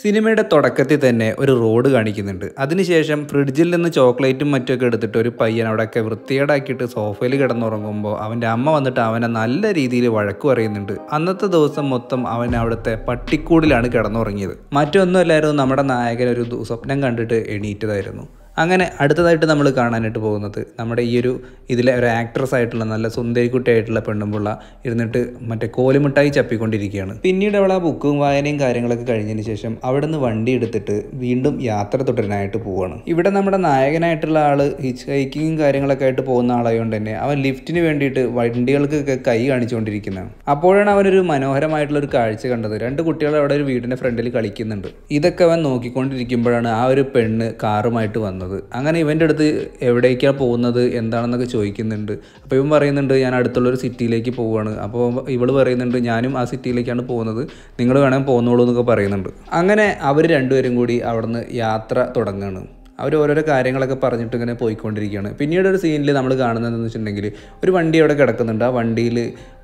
സിനിമയുടെ തുടക്കത്തിൽ തന്നെ ഒരു റോഡ് കാണിക്കുന്നുണ്ട് അതിനുശേഷം ഫ്രിഡ്ജിൽ നിന്ന് ചോക്ലേറ്റും മറ്റൊക്കെ എടുത്തിട്ട് ഒരു പയ്യൻ അവിടെയൊക്കെ വൃത്തികേടാക്കിയിട്ട് സോഫയിൽ കിടന്നുറങ്ങുമ്പോൾ അവൻ്റെ അമ്മ വന്നിട്ട് അവനെ നല്ല രീതിയിൽ വഴക്ക് പറയുന്നുണ്ട് അന്നത്തെ ദിവസം മൊത്തം അവൻ അവിടുത്തെ പട്ടിക്കൂടിലാണ് കിടന്നുറങ്ങിയത് മറ്റൊന്നുമല്ലായിരുന്നു നമ്മുടെ നായകൻ ഒരു സ്വപ്നം കണ്ടിട്ട് എണീറ്റതായിരുന്നു അങ്ങനെ അടുത്തതായിട്ട് നമ്മൾ കാണാനായിട്ട് പോകുന്നത് നമ്മുടെ ഈ ഒരു ഇതിലെ ഒരു ആക്ട്രസ് ആയിട്ടുള്ള നല്ല സുന്ദരിക്കുട്ടിയായിട്ടുള്ള പെണ്ണുമ്പുള്ള ഇരുന്നിട്ട് മറ്റേ കോലുമിട്ടായി ചപ്പിക്കൊണ്ടിരിക്കുകയാണ് പിന്നീട് അവൾ ആ ബുക്കും വായനയും കാര്യങ്ങളൊക്കെ കഴിഞ്ഞതിന് ശേഷം അവിടെ നിന്ന് വണ്ടി എടുത്തിട്ട് വീണ്ടും യാത്ര തുടരാനായിട്ട് പോവുകയാണ് ഇവിടെ നമ്മുടെ നായകനായിട്ടുള്ള ആൾ ഹിച്ച് ഹൈക്കിങ്ങും കാര്യങ്ങളൊക്കെ ആയിട്ട് പോകുന്ന ആളായതുകൊണ്ട് തന്നെ അവൻ ലിഫ്റ്റിന് വേണ്ടിയിട്ട് വണ്ടികൾക്കൊക്കെ കൈ കാണിച്ചുകൊണ്ടിരിക്കുന്നതാണ് അപ്പോഴാണ് അവനൊരു മനോഹരമായിട്ടുള്ള ഒരു കാഴ്ച കണ്ടത് രണ്ട് കുട്ടികൾ അവിടെ ഒരു വീടിൻ്റെ ഫ്രണ്ടിൽ കളിക്കുന്നുണ്ട് ഇതൊക്കെ അവൻ നോക്കിക്കൊണ്ടിരിക്കുമ്പോഴാണ് ആ ഒരു പെണ്ണ് കാറുമായിട്ട് വന്നത് പോകുന്നത് അങ്ങനെ ഇവൻ്റെ അടുത്ത് എവിടേക്കാണ് പോകുന്നത് എന്താണെന്നൊക്കെ ചോദിക്കുന്നുണ്ട് അപ്പോൾ ഇവൻ പറയുന്നുണ്ട് ഞാൻ അടുത്തുള്ളൊരു സിറ്റിയിലേക്ക് പോവുകയാണ് അപ്പോൾ ഇവൾ പറയുന്നുണ്ട് ഞാനും ആ സിറ്റിയിലേക്കാണ് പോകുന്നത് നിങ്ങൾ വേണമെങ്കിൽ പോകുന്നുള്ളൂ എന്നൊക്കെ പറയുന്നുണ്ട് അങ്ങനെ അവർ രണ്ടുപേരും കൂടി അവിടുന്ന് യാത്ര തുടങ്ങുകയാണ് അവർ ഓരോരോ കാര്യങ്ങളൊക്കെ പറഞ്ഞിട്ട് ഇങ്ങനെ പോയിക്കൊണ്ടിരിക്കുകയാണ് പിന്നീട് ഒരു സീനിൽ നമ്മൾ കാണുന്നതെന്ന് വെച്ചിട്ടുണ്ടെങ്കിൽ ഒരു വണ്ടി അവിടെ കിടക്കുന്നുണ്ട് ആ വണ്ടിയിൽ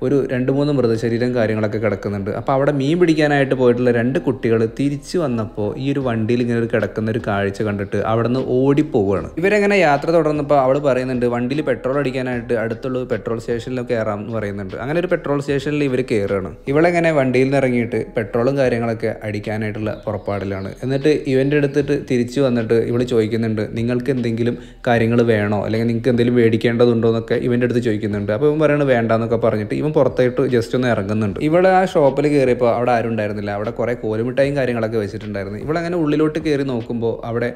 ഒരു രണ്ട് മൂന്ന് മൃതശരീരം കാര്യങ്ങളൊക്കെ കിടക്കുന്നുണ്ട് അപ്പോൾ അവിടെ മീൻ പിടിക്കാനായിട്ട് പോയിട്ടുള്ള രണ്ട് കുട്ടികൾ തിരിച്ചു വന്നപ്പോൾ ഈ ഒരു വണ്ടിയിൽ ഇങ്ങനെ ഒരു കിടക്കുന്ന ഒരു കാഴ്ച കണ്ടിട്ട് അവിടെ നിന്ന് ഓടിപ്പോവുകയാണ് ഇവരെങ്ങനെ യാത്ര തുടർന്നപ്പോൾ അവൾ പറയുന്നുണ്ട് വണ്ടിയിൽ പെട്രോൾ അടിക്കാനായിട്ട് അടുത്തുള്ള പെട്രോൾ സ്റ്റേഷനിലൊക്കെ കയറാം എന്ന് പറയുന്നുണ്ട് അങ്ങനെ ഒരു പെട്രോൾ സ്റ്റേഷനിൽ ഇവർ കയറുകയാണ് ഇവളെങ്ങനെ വണ്ടിയിൽ നിന്ന് ഇറങ്ങിയിട്ട് പെട്രോളും കാര്യങ്ങളൊക്കെ അടിക്കാനായിട്ടുള്ള പുറപ്പാടിലാണ് എന്നിട്ട് ഇവൻ്റെ അടുത്തിട്ട് തിരിച്ചു വന്നിട്ട് ഇവൾ ചോദിച്ചു ചോദിക്കുന്നുണ്ട് നിങ്ങൾക്ക് എന്തെങ്കിലും കാര്യങ്ങൾ വേണോ അല്ലെങ്കിൽ നിങ്ങൾക്ക് എന്തെങ്കിലും മേടിക്കേണ്ടതുണ്ടോ എന്നൊക്കെ ഇവൻ്റെ അടുത്ത് ചോദിക്കുന്നുണ്ട് അപ്പോൾ ഇവൻ പറയുന്നത് എന്നൊക്കെ പറഞ്ഞിട്ട് ഇവൻ പുറത്തായിട്ട് ജസ്റ്റ് ഒന്ന് ഇറങ്ങുന്നുണ്ട് ഇവിടെ ആ ഷോപ്പിൽ കയറിയപ്പോൾ അവിടെ ആരും ഉണ്ടായിരുന്നില്ല അവിടെ കുറേ കോലുമിട്ടായും കാര്യങ്ങളൊക്കെ വെച്ചിട്ടുണ്ടായിരുന്നു ഇവളങ്ങനെ ഉള്ളിലോട്ട് കയറി നോക്കുമ്പോൾ അവിടെ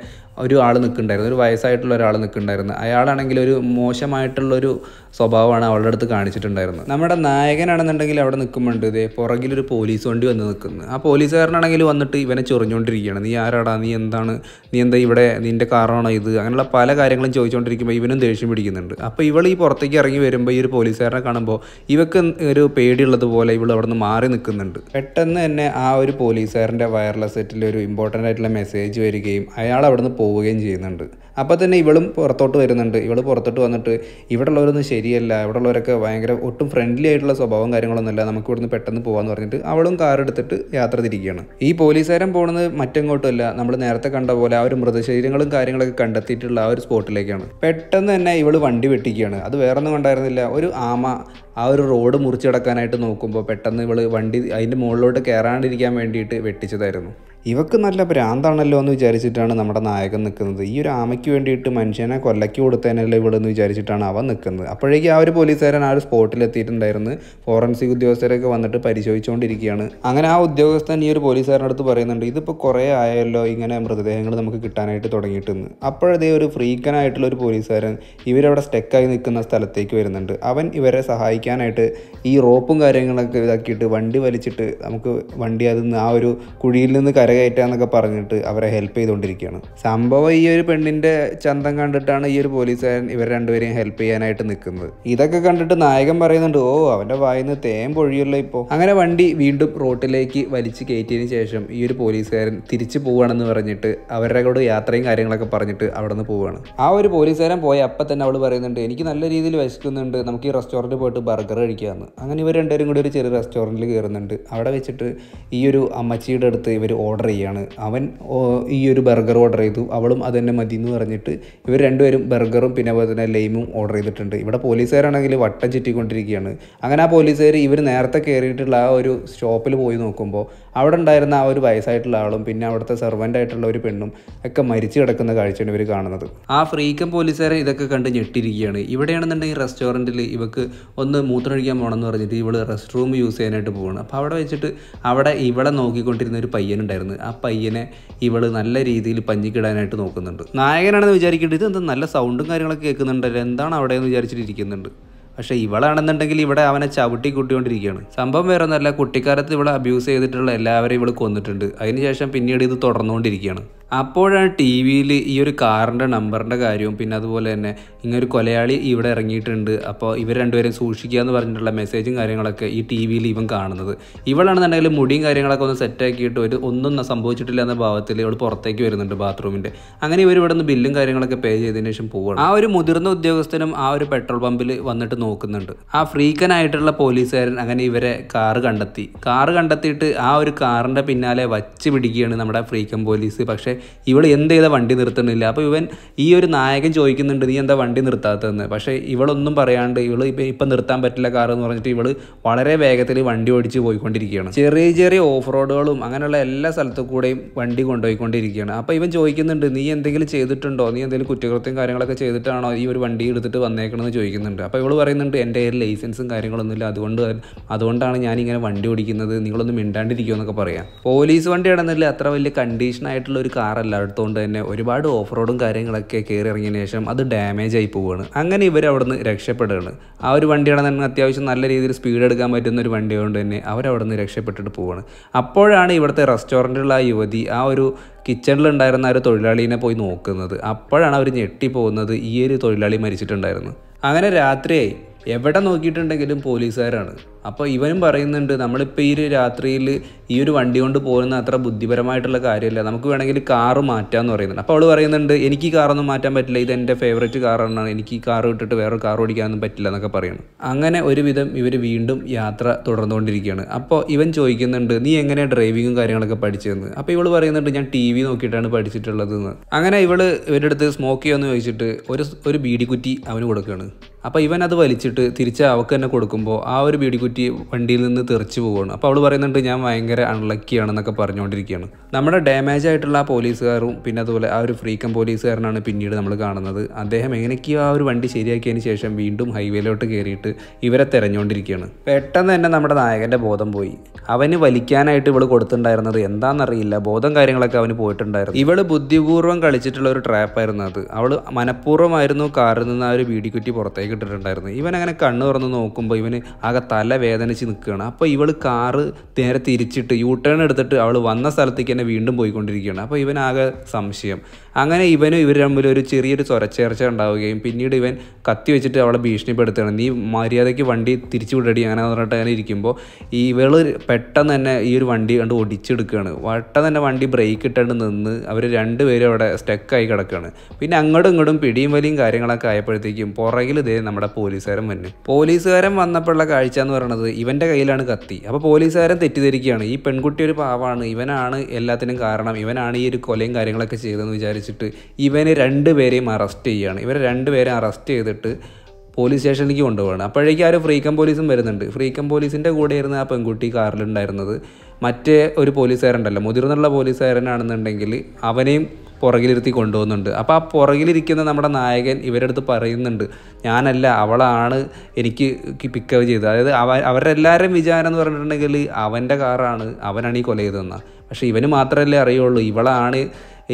ഒരു ആൾ നിൽക്കുന്നുണ്ടായിരുന്നു ഒരു വയസ്സായിട്ടുള്ള ഒരാൾ നിൽക്കുന്നുണ്ടായിരുന്നു അയാളാണെങ്കിൽ ഒരു മോശമായിട്ടുള്ളൊരു സ്വഭാവമാണ് അവളുടെ അടുത്ത് കാണിച്ചിട്ടുണ്ടായിരുന്നത് നമ്മുടെ നായകനാണെന്നുണ്ടെങ്കിൽ അവിടെ നിൽക്കുമ്പോണ്ട് ഇതേ പുറകിലൊരു പോലീസ് വണ്ടി വന്ന് നിൽക്കുന്നത് ആ പോലീസുകാരനാണെങ്കിൽ വന്നിട്ട് ഇവനെ ചൊറിഞ്ഞുകൊണ്ടിരിക്കുകയാണ് നീ ആരാടാ നീ എന്താണ് നീ എന്താ ഇവിടെ നിന്റെ കാരണമാണോ ഇത് അങ്ങനെയുള്ള പല കാര്യങ്ങളും ചോദിച്ചുകൊണ്ടിരിക്കുമ്പോൾ ഇവനും ദേഷ്യം പിടിക്കുന്നുണ്ട് അപ്പോൾ ഇവൾ ഈ പുറത്തേക്ക് ഇറങ്ങി വരുമ്പോൾ ഈ ഒരു പോലീസുകാരനെ കാണുമ്പോൾ ഇവക്ക് ഒരു പേടിയുള്ളതുപോലെ ഇവൾ അവിടെ നിന്ന് മാറി നിൽക്കുന്നുണ്ട് പെട്ടെന്ന് തന്നെ ആ ഒരു പോലീസുകാരൻ്റെ വയർലെസ് സെറ്റിൽ ഒരു ഇമ്പോർട്ടൻ്റ് ആയിട്ടുള്ള മെസ്സേജ് വരികയും അയാൾ അവിടെ നിന്ന് പോവുകയും ചെയ്യുന്നുണ്ട് അപ്പോൾ തന്നെ ഇവളും പുറത്തോട്ട് വരുന്നുണ്ട് ഇവൾ പുറത്തോട്ട് വന്നിട്ട് ഇവിടെ ഉള്ളവരൊന്നും ശരിയല്ല ഇവിടെ ഉള്ളവരൊക്കെ ഭയങ്കര ഒട്ടും ഫ്രണ്ട്ലി ആയിട്ടുള്ള സ്വഭാവം കാര്യങ്ങളൊന്നുമില്ല നമുക്ക് ഇവിടുന്ന് പെട്ടെന്ന് പോകാമെന്ന് പറഞ്ഞിട്ട് അവളും കാർ എടുത്തിട്ട് യാത്ര തിരിക്കുകയാണ് ഈ പോലീസുകാരൻ പോകുന്നത് മറ്റെങ്ങോട്ടുമല്ല നമ്മൾ നേരത്തെ കണ്ട പോലെ ആ ഒരു മൃതശരീരങ്ങളും കാര്യങ്ങളൊക്കെ കണ്ടെത്തിയിട്ടുള്ള ആ ഒരു സ്പോട്ടിലേക്കാണ് പെട്ടെന്ന് തന്നെ ഇവൾ വണ്ടി വെട്ടിക്കുകയാണ് അത് വേറൊന്നും കണ്ടായിരുന്നില്ല ഒരു ആമ ആ ഒരു റോഡ് മുറിച്ചടക്കാനായിട്ട് നോക്കുമ്പോൾ പെട്ടെന്ന് ഇവൾ വണ്ടി അതിൻ്റെ മുകളിലോട്ട് കയറാണ്ടിരിക്കാൻ വേണ്ടിയിട്ട് വെട്ടിച്ചതായിരുന്നു ഇവക്ക് നല്ല ഭ്രാന്താണല്ലോ എന്ന് വിചാരിച്ചിട്ടാണ് നമ്മുടെ നായകൻ നിൽക്കുന്നത് ഈ ഒരു ആമയ്ക്ക് വേണ്ടിയിട്ട് മനുഷ്യനെ കൊല്ലയ്ക്ക് കൊടുത്തതിനല്ലോ ഇവിടെ എന്ന് വിചാരിച്ചിട്ടാണ് അവൻ നിൽക്കുന്നത് അപ്പോഴേക്കും ആ ഒരു പോലീസുകാരൻ ആ ഒരു സ്പോട്ടിൽ എത്തിയിട്ടുണ്ടായിരുന്നു ഫോറൻസിക് ഉദ്യോഗസ്ഥരൊക്കെ വന്നിട്ട് പരിശോധിച്ചുകൊണ്ടിരിക്കുകയാണ് അങ്ങനെ ആ ഉദ്യോഗസ്ഥൻ ഈ ഒരു പോലീസുകാരൻ്റെ അടുത്ത് പറയുന്നുണ്ട് ഇതിപ്പോൾ കുറേ ആയല്ലോ ഇങ്ങനെ മൃതദേഹങ്ങൾ നമുക്ക് കിട്ടാനായിട്ട് തുടങ്ങിയിട്ടെന്ന് അപ്പോഴതേ ഒരു ഫ്രീക്കനായിട്ടുള്ള ഒരു പോലീസുകാരൻ ഇവരവിടെ സ്റ്റെക്കായി നിൽക്കുന്ന സ്ഥലത്തേക്ക് വരുന്നുണ്ട് അവൻ ഇവരെ സഹായിക്കാനായിട്ട് ഈ റോപ്പും കാര്യങ്ങളൊക്കെ ഇതാക്കിയിട്ട് വണ്ടി വലിച്ചിട്ട് നമുക്ക് വണ്ടി അതിൽ നിന്ന് ആ ഒരു കുഴിയിൽ നിന്ന് കര കയറ്റുക എന്നൊക്കെ പറഞ്ഞിട്ട് അവരെ ഹെൽപ്പ് ചെയ്തുകൊണ്ടിരിക്കുകയാണ് സംഭവം ഈ ഒരു പെണ്ണിൻ്റെ ചന്തം കണ്ടിട്ടാണ് ഈ ഒരു പോലീസുകാരൻ ഇവർ രണ്ടുപേരെയും ഹെൽപ്പ് ചെയ്യാനായിട്ട് നിൽക്കുന്നത് ഇതൊക്കെ കണ്ടിട്ട് നായകൻ പറയുന്നുണ്ട് ഓ അവൻ്റെ വായിന്ന് തേൻ പൊഴിയുള്ള ഇപ്പോൾ അങ്ങനെ വണ്ടി വീണ്ടും റോട്ടിലേക്ക് വലിച്ചു കയറ്റിയതിന് ശേഷം ഈ ഒരു പോലീസുകാരൻ തിരിച്ചു പോവുകയാണെന്ന് പറഞ്ഞിട്ട് അവരുടെ കൂടെ യാത്രയും കാര്യങ്ങളൊക്കെ പറഞ്ഞിട്ട് അവിടെ നിന്ന് പോവുകയാണ് ആ ഒരു പോലീസുകാരൻ പോയ അപ്പം തന്നെ അവൾ പറയുന്നുണ്ട് എനിക്ക് നല്ല രീതിയിൽ വിശക്കുന്നുണ്ട് നമുക്ക് ഈ റെസ്റ്റോറൻറ്റ് പോയിട്ട് ബർഗർ കഴിക്കാമെന്ന് അങ്ങനെ ഇവർ രണ്ടുപേരും കൂടി ഒരു ചെറിയ റെസ്റ്റോറൻറ്റിൽ കയറുന്നുണ്ട് അവിടെ വെച്ചിട്ട് ഈ ഒരു അമ്മച്ചിയുടെ അടുത്ത് ഇവർ ഓർഡർ ഓർഡർ ചെയ്യാണ് അവൻ ഈ ഒരു ബർഗർ ഓർഡർ ചെയ്തു അവളും അത് തന്നെ മതി എന്ന് പറഞ്ഞിട്ട് ഇവർ രണ്ടുപേരും ബർഗറും പിന്നെ അതുപോലെ തന്നെ ലൈമും ഓർഡർ ചെയ്തിട്ടുണ്ട് ഇവിടെ പോലീസുകാരാണെങ്കിൽ വട്ടം ചുറ്റിക്കൊണ്ടിരിക്കുകയാണ് അങ്ങനെ ആ പോലീസുകാർ ഇവർ നേരത്തെ കയറിയിട്ടുള്ള ആ ഒരു ഷോപ്പിൽ പോയി നോക്കുമ്പോൾ അവിടെ ഉണ്ടായിരുന്ന ആ ഒരു വയസ്സായിട്ടുള്ള ആളും പിന്നെ അവിടുത്തെ സെർവൻ്റ് ആയിട്ടുള്ള ഒരു പെണ്ണും ഒക്കെ മരിച്ചു കിടക്കുന്ന കാഴ്ചയാണ് ഇവർ കാണുന്നത് ആ ഫ്രീക്കം പോലീസുകാരെ ഇതൊക്കെ കണ്ട് ഞെട്ടിരിക്കുകയാണ് ഇവിടെയാണെന്നുണ്ടെങ്കിൽ റെസ്റ്റോറൻറ്റിൽ ഇവക്ക് ഒന്ന് മൂത്രമൊഴിക്കാൻ പോകണമെന്ന് പറഞ്ഞിട്ട് ഇവൾ റെസ്റ്റ് റൂം യൂസ് ചെയ്യാനായിട്ട് പോവാണ് അപ്പോൾ അവിടെ വെച്ചിട്ട് അവിടെ ഇവളെ നോക്കിക്കൊണ്ടിരുന്ന ഒരു പയ്യനുണ്ടായിരുന്നു ആ പയ്യനെ ഇവൾ നല്ല രീതിയിൽ പഞ്ഞിക്കിടാനായിട്ട് നോക്കുന്നുണ്ട് നായകനാണെന്ന് വിചാരിക്കേണ്ടത് ഇത് എന്താ നല്ല സൗണ്ടും കാര്യങ്ങളൊക്കെ കേൾക്കുന്നുണ്ടല്ലോ എന്താണ് അവിടെ എന്ന് വിചാരിച്ചിട്ട് ഇരിക്കുന്നുണ്ട് പക്ഷേ ഇവളാണെന്നുണ്ടെങ്കിൽ ഇവിടെ അവനെ ചവിട്ടി കൂട്ടിക്കൊണ്ടിരിക്കുകയാണ് സംഭവം വേറെ ഒന്നല്ല കുട്ടിക്കാലത്ത് ഇവിടെ അബ്യൂസ് ചെയ്തിട്ടുള്ള എല്ലാവരെയും ഇവൾ കൊന്നിട്ടുണ്ട് അതിനുശേഷം പിന്നീട് ഇത് തുടർന്നുകൊണ്ടിരിക്കുകയാണ് അപ്പോഴാണ് ടി വിയിൽ ഈ ഒരു കാറിൻ്റെ നമ്പറിൻ്റെ കാര്യവും പിന്നെ അതുപോലെ തന്നെ ഒരു കൊലയാളി ഇവിടെ ഇറങ്ങിയിട്ടുണ്ട് അപ്പോൾ ഇവർ രണ്ടുപേരും സൂക്ഷിക്കുക എന്ന് പറഞ്ഞിട്ടുള്ള മെസ്സേജും കാര്യങ്ങളൊക്കെ ഈ ടി വിയിൽ ഇവൻ കാണുന്നത് ഇവളാണെന്നുണ്ടെങ്കിൽ മുടിയും കാര്യങ്ങളൊക്കെ ഒന്ന് സെറ്റാക്കിയിട്ട് ഒരു ഒന്നും സംഭവിച്ചിട്ടില്ല എന്ന ഭാവത്തിൽ ഇവൾ പുറത്തേക്ക് വരുന്നുണ്ട് ബാത്റൂമിൻ്റെ അങ്ങനെ ഇവർ ഇവിടെ നിന്ന് ബില്ലും കാര്യങ്ങളൊക്കെ പേ ചെയ്തതിന് ശേഷം പോവുകയാണ് ആ ഒരു മുതിർന്ന ഉദ്യോഗസ്ഥനും ആ ഒരു പെട്രോൾ പമ്പിൽ വന്നിട്ട് നോക്കുന്നുണ്ട് ആ ഫ്രീക്കനായിട്ടുള്ള പോലീസുകാരൻ അങ്ങനെ ഇവരെ കാറ് കണ്ടെത്തി കാറ് കണ്ടെത്തിയിട്ട് ആ ഒരു കാറിൻ്റെ പിന്നാലെ വച്ച് പിടിക്കുകയാണ് നമ്മുടെ ഫ്രീക്കൻ പോലീസ് പക്ഷേ ഇവൾ എന്ത് ചെയ്താൽ വണ്ടി നിർത്തണില്ല അപ്പോൾ ഇവൻ ഈ ഒരു നായകൻ ചോദിക്കുന്നുണ്ട് നീ എന്താ വണ്ടി നിർത്താത്തതെന്ന് പക്ഷേ ഇവളൊന്നും പറയാണ്ട് ഇവൾ ഇപ്പം ഇപ്പം നിർത്താൻ പറ്റില്ല കാർ എന്ന് പറഞ്ഞിട്ട് ഇവൾ വളരെ വേഗത്തിൽ വണ്ടി ഓടിച്ച് പോയിക്കൊണ്ടിരിക്കുകയാണ് ചെറിയ ചെറിയ ഓഫ് റോഡുകളും അങ്ങനെയുള്ള എല്ലാ സ്ഥലത്തു കൂടെയും വണ്ടി കൊണ്ടുപോയിക്കൊണ്ടിരിക്കുകയാണ് അപ്പോൾ ഇവൻ ചോദിക്കുന്നുണ്ട് നീ എന്തെങ്കിലും ചെയ്തിട്ടുണ്ടോ നീ എന്തെങ്കിലും കുറ്റകൃത്യം കാര്യങ്ങളൊക്കെ ചെയ്തിട്ടാണോ ഈ ഒരു വണ്ടി എടുത്തിട്ട് വന്നേക്കണമെന്ന് ചോദിക്കുന്നുണ്ട് അപ്പോൾ ഇവൾ പറയുന്നുണ്ട് എൻ്റെ കയ്യിൽ ലൈസൻസും കാര്യങ്ങളൊന്നുമില്ല അതുകൊണ്ട് അതുകൊണ്ടാണ് ഞാനിങ്ങനെ വണ്ടി ഓടിക്കുന്നത് നിങ്ങളൊന്നും മിണ്ടാണ്ടിരിക്കുമെന്നൊക്കെ എന്നൊക്കെ പറയാം പോലീസ് വണ്ടി ഇടുന്നില്ല അത്ര വലിയ കണ്ടീഷനായിട്ടുള്ള ഒരു കാറല്ല കൊണ്ട് തന്നെ ഒരുപാട് ഓഫ് റോഡും കാര്യങ്ങളൊക്കെ കയറി ഇറങ്ങിയതിന് ശേഷം അത് ഡാമേജ് ആയി പോവുകയാണ് അങ്ങനെ ഇവർ നിന്ന് രക്ഷപ്പെടുകയാണ് ആ ഒരു വണ്ടിയാണ് തന്നെ അത്യാവശ്യം നല്ല രീതിയിൽ സ്പീഡ് എടുക്കാൻ പറ്റുന്ന ഒരു വണ്ടി കൊണ്ട് തന്നെ നിന്ന് രക്ഷപ്പെട്ടിട്ട് പോവുകയാണ് അപ്പോഴാണ് ഇവിടുത്തെ റെസ്റ്റോറൻറ്റിലുള്ള ആ യുവതി ആ ഒരു കിച്ചണിലുണ്ടായിരുന്ന ഒരു തൊഴിലാളിനെ പോയി നോക്കുന്നത് അപ്പോഴാണ് അവർ ഞെട്ടിപ്പോകുന്നത് ഈ ഒരു തൊഴിലാളി മരിച്ചിട്ടുണ്ടായിരുന്നു അങ്ങനെ രാത്രിയായി എവിടെ നോക്കിയിട്ടുണ്ടെങ്കിലും പോലീസുകാരാണ് അപ്പോൾ ഇവനും പറയുന്നുണ്ട് നമ്മളിപ്പോൾ ഈ ഒരു രാത്രിയിൽ ഈ ഒരു വണ്ടി കൊണ്ട് പോകുന്ന അത്ര ബുദ്ധിപരമായിട്ടുള്ള കാര്യമല്ല നമുക്ക് വേണമെങ്കിൽ കാറ് മാറ്റാമെന്ന് പറയുന്നുണ്ട് അപ്പോൾ അവൾ പറയുന്നുണ്ട് എനിക്ക് കാറൊന്നും മാറ്റാൻ പറ്റില്ല ഇത് എൻ്റെ ഫേവറേറ്റ് കാറാണ് എനിക്ക് ഈ കാറ് വിട്ടിട്ട് വേറൊരു കാർ ഓടിക്കാനൊന്നും പറ്റില്ല എന്നൊക്കെ പറയുന്നു അങ്ങനെ ഒരുവിധം ഇവർ വീണ്ടും യാത്ര തുടർന്നുകൊണ്ടിരിക്കുകയാണ് അപ്പോൾ ഇവൻ ചോദിക്കുന്നുണ്ട് നീ എങ്ങനെയാണ് ഡ്രൈവിങ്ങും കാര്യങ്ങളൊക്കെ പഠിച്ചതെന്ന് അപ്പോൾ ഇവൾ പറയുന്നുണ്ട് ഞാൻ ടി വി നോക്കിയിട്ടാണ് പഠിച്ചിട്ടുള്ളതെന്ന് അങ്ങനെ ഇവൾ ഇവരുടെ അടുത്ത് സ്മോക്ക് ചെയ്യുമെന്ന് ചോദിച്ചിട്ട് ഒരു ഒരു ബീഡിക്കുറ്റി അവന് കൊടുക്കുകയാണ് അപ്പോൾ ഇവൻ അത് വലിച്ചിട്ട് തിരിച്ച് അവൾക്ക് തന്നെ കൊടുക്കുമ്പോൾ ആ ഒരു ബീഡിക്കുറ്റി പറ്റി വണ്ടിയിൽ നിന്ന് തെറിച്ച് പോവുകയാണ് അപ്പോൾ അവൾ പറയുന്നുണ്ട് ഞാൻ ഭയങ്കര അൺലക്കിയാണെന്നൊക്കെ പറഞ്ഞുകൊണ്ടിരിക്കുകയാണ് നമ്മുടെ ഡാമേജ് ആയിട്ടുള്ള ആ പോലീസുകാരും പിന്നെ അതുപോലെ ആ ഒരു ഫ്രീക്കം പോലീസുകാരനാണ് പിന്നീട് നമ്മൾ കാണുന്നത് അദ്ദേഹം എങ്ങനെയൊക്കെയോ ആ ഒരു വണ്ടി ശരിയാക്കിയതിന് ശേഷം വീണ്ടും ഹൈവേയിലോട്ട് കയറിയിട്ട് ഇവരെ തിരഞ്ഞുകൊണ്ടിരിക്കുകയാണ് പെട്ടെന്ന് തന്നെ നമ്മുടെ നായകൻ്റെ ബോധം പോയി അവന് വലിക്കാനായിട്ട് ഇവൾ കൊടുത്തിട്ടുണ്ടായിരുന്നത് എന്താണെന്നറിയില്ല ബോധം കാര്യങ്ങളൊക്കെ അവന് പോയിട്ടുണ്ടായിരുന്നു ഇവള് ബുദ്ധിപൂർവ്വം കളിച്ചിട്ടുള്ള ഒരു ട്രാപ്പായിരുന്നു അത് അവൾ മനഃപൂർവ്വമായിരുന്നു കാറിൽ നിന്ന് ആ ഒരു വീടിക്കുറ്റി പുറത്തേക്ക് ഇട്ടിട്ടുണ്ടായിരുന്നു ഇവൻ അങ്ങനെ കണ്ണു തുറന്ന് നോക്കുമ്പോൾ ഇവന് ആകെ തല വേദനിച്ച് നിൽക്കുകയാണ് അപ്പോൾ ഇവൾ കാറ് നേരെ തിരിച്ചിട്ട് യൂ ടേൺ എടുത്തിട്ട് അവൾ വന്ന സ്ഥലത്തേക്ക് തന്നെ വീണ്ടും പോയിക്കൊണ്ടിരിക്കുകയാണ് അപ്പോൾ ഇവനാകെ സംശയം അങ്ങനെ ഇവനും ഇവർ തമ്മിൽ ഒരു ചെറിയൊരു ചൊരച്ചേർച്ച ഉണ്ടാവുകയും പിന്നീട് ഇവൻ കത്തി വെച്ചിട്ട് അവളെ ഭീഷണിപ്പെടുത്തുകയാണ് നീ മര്യാദയ്ക്ക് വണ്ടി തിരിച്ചു വിടടി അങ്ങനെ പറഞ്ഞിട്ട് അങ്ങനെ ഇരിക്കുമ്പോൾ ഇവൾ പെട്ടെന്ന് തന്നെ ഈ ഒരു വണ്ടി കണ്ട് ഒടിച്ചെടുക്കുകയാണ് പെട്ടെന്ന് തന്നെ വണ്ടി ബ്രേക്ക് ഇട്ടുകൊണ്ട് നിന്ന് അവർ രണ്ടുപേരും അവിടെ സ്റ്റക്കായി കിടക്കുകയാണ് പിന്നെ അങ്ങോട്ടും ഇങ്ങോട്ടും പിടിയും വലിയും കാര്യങ്ങളൊക്കെ ആയപ്പോഴത്തേക്കും പുറകിൽ ഇതേ നമ്മുടെ പോലീസുകാരൻ വന്നു പോലീസുകാരൻ വന്നപ്പോഴുള്ള കാഴ്ച എന്ന് പറയുന്നത് പറഞ്ഞത് ഇവൻ്റെ കയ്യിലാണ് കത്തി അപ്പോൾ പോലീസുകാരൻ തെറ്റിദ്ധരിക്കുകയാണ് ഈ പെൺകുട്ടി ഒരു പാവാണ് ഇവനാണ് എല്ലാത്തിനും കാരണം ഇവനാണ് ഈ ഒരു കൊലയും കാര്യങ്ങളൊക്കെ ചെയ്തതെന്ന് വിചാരിച്ചിട്ട് ഇവന് രണ്ടുപേരെയും അറസ്റ്റ് ചെയ്യുകയാണ് ഇവരെ രണ്ടുപേരെയും അറസ്റ്റ് ചെയ്തിട്ട് പോലീസ് സ്റ്റേഷനിലേക്ക് കൊണ്ടുപോകണം അപ്പോഴേക്കും ആ ഒരു ഫ്രീക്കം പോലീസും വരുന്നുണ്ട് ഫ്രീക്കം പോലീസിൻ്റെ കൂടെയായിരുന്നു ആ പെൺകുട്ടി കാറിലുണ്ടായിരുന്നത് മറ്റേ ഒരു പോലീസുകാരുണ്ടല്ലോ മുതിർന്നുള്ള പോലീസുകാരനാണെന്നുണ്ടെങ്കിൽ അവനെയും പുറകിലിരുത്തി കൊണ്ടുപോകുന്നുണ്ട് അപ്പോൾ ആ പുറകിലിരിക്കുന്ന നമ്മുടെ നായകൻ ഇവരുടെ അടുത്ത് പറയുന്നുണ്ട് ഞാനല്ല അവളാണ് എനിക്ക് പിക്കപ്പ് ചെയ്തത് അതായത് അവ അവരെല്ലാവരും വിചാരം എന്ന് പറഞ്ഞിട്ടുണ്ടെങ്കിൽ അവൻ്റെ കാറാണ് അവനാണ് ഈ കൊല ചെയ്തതെന്നാണ് പക്ഷേ ഇവന് മാത്രമല്ലേ അറിയുള്ളൂ ഇവളാണ്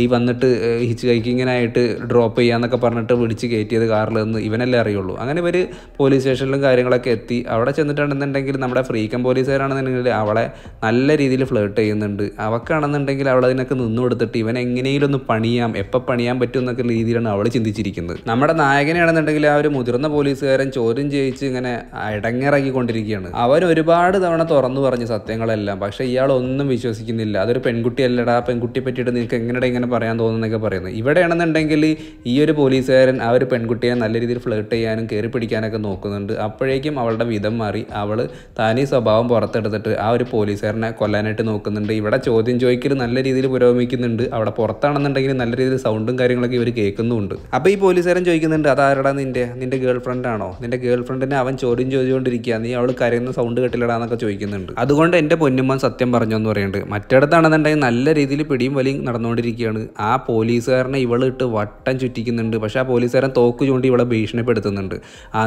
ഈ വന്നിട്ട് ഹിച്ച് ഹൈക്കിങ്ങിനായിട്ട് ഡ്രോപ്പ് ചെയ്യാന്നൊക്കെ പറഞ്ഞിട്ട് വിളിച്ച് കയറ്റിയത് കാറിൽ നിന്ന് ഇവനല്ലേ അറിയുള്ളൂ അങ്ങനെ ഇവർ പോലീസ് സ്റ്റേഷനിലും കാര്യങ്ങളൊക്കെ എത്തി അവിടെ ചെന്നിട്ടാണെന്നുണ്ടെങ്കിൽ നമ്മുടെ ഫ്രീക്കം പോലീസുകാരാണെന്നുണ്ടെങ്കിൽ അവളെ നല്ല രീതിയിൽ ഫ്ലേട്ട് ചെയ്യുന്നുണ്ട് അവക്കാണെന്നുണ്ടെങ്കിൽ അവളതിനൊക്കെ അതിനൊക്കെ നിന്നു കൊടുത്തിട്ട് ഇവൻ എങ്ങനെയും ഒന്ന് പണിയാം എപ്പോൾ പണിയാൻ പറ്റും എന്നൊക്കെ രീതിയിലാണ് അവൾ ചിന്തിച്ചിരിക്കുന്നത് നമ്മുടെ നായകനെയാണെന്നുണ്ടെങ്കിൽ ആ ഒരു മുതിർന്ന പോലീസുകാരൻ ചോദ്യം ചെയ്യിച്ച് ഇങ്ങനെ ഇടങ്ങിറങ്ങിക്കൊണ്ടിരിക്കുകയാണ് അവൻ ഒരുപാട് തവണ തുറന്നു പറഞ്ഞു സത്യങ്ങളെല്ലാം പക്ഷേ ഇയാൾ ഒന്നും വിശ്വസിക്കുന്നില്ല അതൊരു പെൺകുട്ടിയല്ലടാ പെൺകുട്ടിയെ പറ്റിയിട്ട് നിനക്ക് എങ്ങനെയാണ് ഇങ്ങനെ പറയാൻ തോന്നുന്നൊക്കെ പറയുന്നത് ഇവിടെയാണെന്നുണ്ടെങ്കിൽ ഈ ഒരു പോലീസുകാരൻ ആ ഒരു പെൺകുട്ടിയെ നല്ല രീതിയിൽ ഫ്ലേർട്ട് ചെയ്യാനും കയറി പിടിക്കാനൊക്കെ നോക്കുന്നുണ്ട് അപ്പോഴേക്കും അവളുടെ വിധം മാറി അവൾ താനീ സ്വഭാവം പുറത്തെടുത്തിട്ട് ആ ഒരു പോലീസുകാരനെ കൊല്ലാനായിട്ട് നോക്കുന്നുണ്ട് ഇവിടെ ചോദ്യം ചോദിക്കൽ നല്ല രീതിയിൽ പുരോഗമിക്കുന്നുണ്ട് അവിടെ പുറത്താണെന്നുണ്ടെങ്കിൽ നല്ല രീതിയിൽ സൗണ്ടും കാര്യങ്ങളൊക്കെ ഇവർ കേൾക്കുന്നുണ്ട് അപ്പോൾ ഈ പോലീസുകാരൻ ചോദിക്കുന്നുണ്ട് അതാരടാ നിൻ്റെ നിൻ്റെ ഗേൾ ഫ്രണ്ടാണോ നിൻ്റെ ഗേൾ ഫ്രണ്ടിനെ അവൻ ചോദ്യം ചോദിച്ചുകൊണ്ടിരിക്കുക നീ അവൾ കരയുന്ന സൗണ്ട് കെട്ടിലടാന്നൊക്കെ ചോദിക്കുന്നുണ്ട് അതുകൊണ്ട് എൻ്റെ പൊന്നുമ്മൻ സത്യം എന്ന് പറയുന്നുണ്ട് മറ്റിടത്താണെന്നുണ്ടെങ്കിൽ നല്ല രീതിയിൽ പിടിയും വലിയും നടന്നുകൊണ്ടിരിക്കുകയാണ് നിൽക്കുകയാണ് ആ പോലീസുകാരനെ ഇവള് ഇട്ട് വട്ടം ചുറ്റിക്കുന്നുണ്ട് പക്ഷെ ആ പോലീസുകാരൻ തോക്ക് ചൂണ്ടി ഇവളെ ഭീഷണിപ്പെടുത്തുന്നുണ്ട്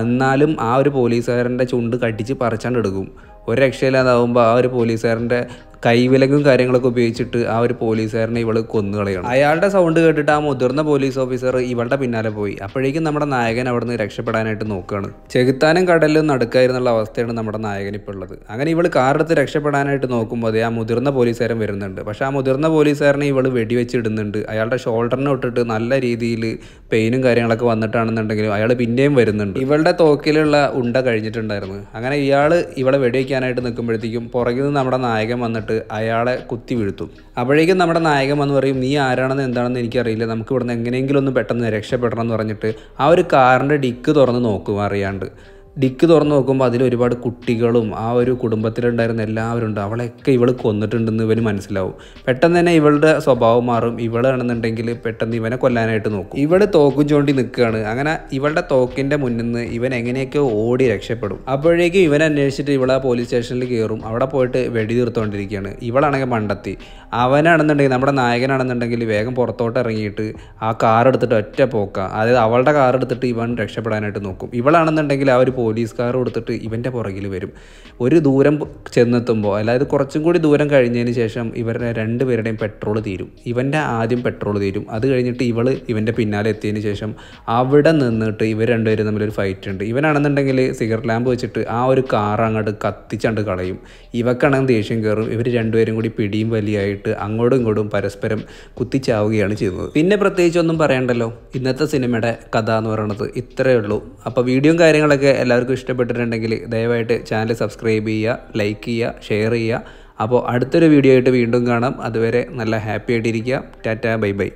എന്നാലും ആ ഒരു പോലീസുകാരൻ്റെ ചുണ്ട് കടിച്ച് പറിച്ചാണ്ട് എടുക്കും ഒരു രക്ഷയില്ലാതാവുമ്പോൾ ആ ഒരു പോലീസുകാരൻ്റെ കൈവിലകും കാര്യങ്ങളൊക്കെ ഉപയോഗിച്ചിട്ട് ആ ഒരു പോലീസുകാരനെ ഇവൾ കൊന്നുകളയണം അയാളുടെ സൗണ്ട് കേട്ടിട്ട് ആ മുതിർന്ന പോലീസ് ഓഫീസർ ഇവളുടെ പിന്നാലെ പോയി അപ്പോഴേക്കും നമ്മുടെ നായകൻ അവിടെ നിന്ന് രക്ഷപ്പെടാനായിട്ട് നോക്കുകയാണ് ചെകുത്താനും കടലിലും നടക്കായിരുന്നുള്ള അവസ്ഥയാണ് നമ്മുടെ നായകൻ ഇപ്പോൾ ഉള്ളത് അങ്ങനെ ഇവൾ കാറെടുത്ത് രക്ഷപ്പെടാനായിട്ട് നോക്കുമ്പോൾ ആ മുതിർന്ന പോലീസുകാരൻ വരുന്നുണ്ട് പക്ഷേ ആ മുതിർന്ന പോലീസുകാരനെ ഇവൾ ഇടുന്നുണ്ട് അയാളുടെ ഷോൾഡറിനെ ഇട്ടിട്ട് നല്ല രീതിയിൽ പെയിനും കാര്യങ്ങളൊക്കെ വന്നിട്ടാണെന്നുണ്ടെങ്കിലും അയാൾ പിന്നെയും വരുന്നുണ്ട് ഇവളുടെ തോക്കിലുള്ള ഉണ്ട കഴിഞ്ഞിട്ടുണ്ടായിരുന്നു അങ്ങനെ ഇയാൾ ഇവളെ വെടിവെക്കാൻ ഇരിക്കാനായിട്ട് നിൽക്കുമ്പോഴത്തേക്കും പുറകിൽ നിന്ന് നമ്മുടെ നായകൻ വന്നിട്ട് അയാളെ കുത്തി വീഴ്ത്തും അപ്പോഴേക്കും നമ്മുടെ നായകൻ എന്ന് പറയും നീ ആരാണെന്ന് എന്താണെന്ന് എനിക്കറിയില്ല നമുക്ക് ഇവിടുന്ന് എങ്ങനെയെങ്കിലും ഒന്ന് പെട്ടെന്ന് രക്ഷപ്പെടണം എന്ന് പറഞ്ഞിട്ട് ആ ഒരു കാറിൻ്റെ ഡിക്ക് തുറന്ന് നോക്കും അറിയാണ്ട് ഡിക്ക് തുറന്ന് നോക്കുമ്പോൾ അതിൽ ഒരുപാട് കുട്ടികളും ആ ഒരു കുടുംബത്തിലുണ്ടായിരുന്ന എല്ലാവരും ഉണ്ട് അവളെയൊക്കെ ഇവൾ കൊന്നിട്ടുണ്ടെന്ന് ഇവന് മനസ്സിലാവും പെട്ടെന്ന് തന്നെ ഇവളുടെ സ്വഭാവം മാറും ഇവളാണെന്നുണ്ടെങ്കിൽ പെട്ടെന്ന് ഇവനെ കൊല്ലാനായിട്ട് നോക്കും ഇവൾ തോക്കും ചൂണ്ടി നിൽക്കുകയാണ് അങ്ങനെ ഇവളുടെ തോക്കിൻ്റെ മുന്നിൽ നിന്ന് ഇവൻ എങ്ങനെയൊക്കെ ഓടി രക്ഷപ്പെടും അപ്പോഴേക്കും ഇവനന്വേഷിച്ചിട്ട് അന്വേഷിച്ചിട്ട് ഇവളെ പോലീസ് സ്റ്റേഷനിൽ കയറും അവിടെ പോയിട്ട് വെടി തീർത്തുകൊണ്ടിരിക്കുകയാണ് ഇവളാണെങ്കിൽ മണ്ടത്തി അവനാണെന്നുണ്ടെങ്കിൽ നമ്മുടെ നായകനാണെന്നുണ്ടെങ്കിൽ വേഗം പുറത്തോട്ട് ഇറങ്ങിയിട്ട് ആ കാർ എടുത്തിട്ട് ഒറ്റ പോക്ക അതായത് അവളുടെ കാർ എടുത്തിട്ട് ഇവൻ രക്ഷപ്പെടാനായിട്ട് നോക്കും ഇവളാണെന്നുണ്ടെങ്കിൽ ആ ഒരു പോലീസ് കാർ കൊടുത്തിട്ട് ഇവൻ്റെ പുറകിൽ വരും ഒരു ദൂരം ചെന്നെത്തുമ്പോൾ അതായത് കുറച്ചും കൂടി ദൂരം കഴിഞ്ഞതിന് ശേഷം ഇവരുടെ രണ്ടുപേരുടെയും പെട്രോൾ തീരും ഇവൻ്റെ ആദ്യം പെട്രോൾ തീരും അത് കഴിഞ്ഞിട്ട് ഇവൾ ഇവൻ്റെ പിന്നാലെ എത്തിയതിന് ശേഷം അവിടെ നിന്നിട്ട് ഇവർ രണ്ടുപേരും തമ്മിലൊരു ഫൈറ്റ് ഉണ്ട് ഇവനാണെന്നുണ്ടെങ്കിൽ സിഗരറ്റ് ലാമ്പ് വെച്ചിട്ട് ആ ഒരു കാർ അങ്ങോട്ട് കത്തിച്ചണ്ട് കളയും ഇവക്കാണെങ്കിൽ ദേഷ്യം കയറും ഇവർ രണ്ടുപേരും കൂടി പിടിയും വലിയായിട്ട് ആയിട്ട് അങ്ങോട്ടും ഇങ്ങോട്ടും പരസ്പരം കുത്തിച്ചാവുകയാണ് ചെയ്യുന്നത് പിന്നെ പ്രത്യേകിച്ച് ഒന്നും പറയണ്ടല്ലോ ഇന്നത്തെ സിനിമയുടെ കഥ എന്ന് പറയുന്നത് ഇത്രയേ ഉള്ളൂ അപ്പോൾ വീഡിയോയും കാര്യങ്ങളൊക്കെ എല്ലാവർക്കും ഇഷ്ടപ്പെട്ടിട്ടുണ്ടെങ്കിൽ ദയവായിട്ട് ചാനൽ സബ്സ്ക്രൈബ് ചെയ്യുക ലൈക്ക് ചെയ്യുക ഷെയർ ചെയ്യുക അപ്പോൾ അടുത്തൊരു വീഡിയോ ആയിട്ട് വീണ്ടും കാണാം അതുവരെ നല്ല ഹാപ്പി ആയിട്ടിരിക്കുക ടാറ്റ ബൈ ബൈ